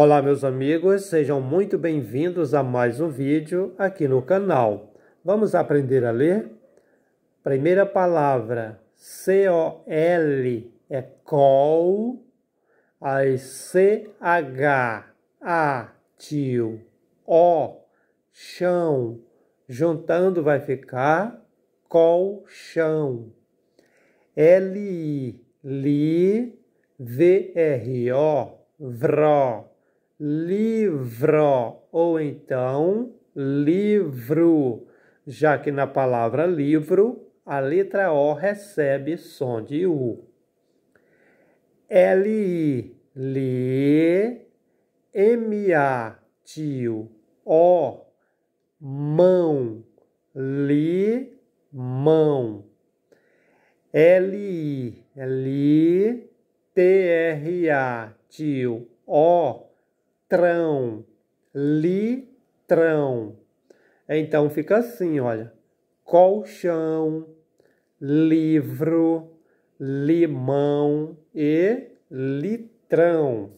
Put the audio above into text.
Olá meus amigos, sejam muito bem-vindos a mais um vídeo aqui no canal. Vamos aprender a ler? Primeira palavra, C-O-L, é col, aí C-H, A, tio, O, chão, juntando vai ficar colchão. L-I, li, V-R-O, vró livro ou então livro, já que na palavra livro a letra O recebe som de U. L-I, li, M-A, tio, O, mão, li, mão. L-I, li, T-R-A, tio, O, litrão, litrão. Então fica assim, olha. Colchão, livro, limão e litrão.